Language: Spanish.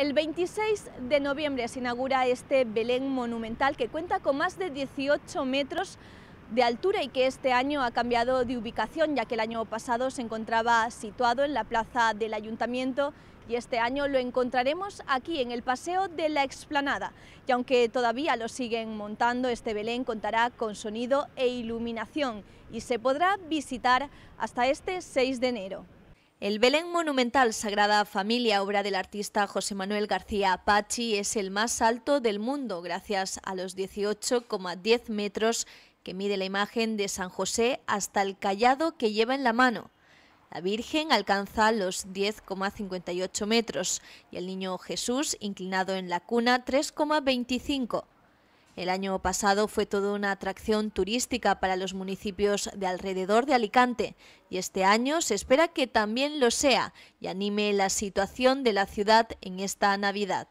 El 26 de noviembre se inaugura este Belén monumental que cuenta con más de 18 metros de altura y que este año ha cambiado de ubicación, ya que el año pasado se encontraba situado en la plaza del Ayuntamiento y este año lo encontraremos aquí en el Paseo de la Explanada. Y aunque todavía lo siguen montando, este Belén contará con sonido e iluminación y se podrá visitar hasta este 6 de enero. El Belén Monumental Sagrada Familia, obra del artista José Manuel García Apache, es el más alto del mundo gracias a los 18,10 metros que mide la imagen de San José hasta el callado que lleva en la mano. La Virgen alcanza los 10,58 metros y el Niño Jesús, inclinado en la cuna, 3,25 el año pasado fue toda una atracción turística para los municipios de alrededor de Alicante y este año se espera que también lo sea y anime la situación de la ciudad en esta Navidad.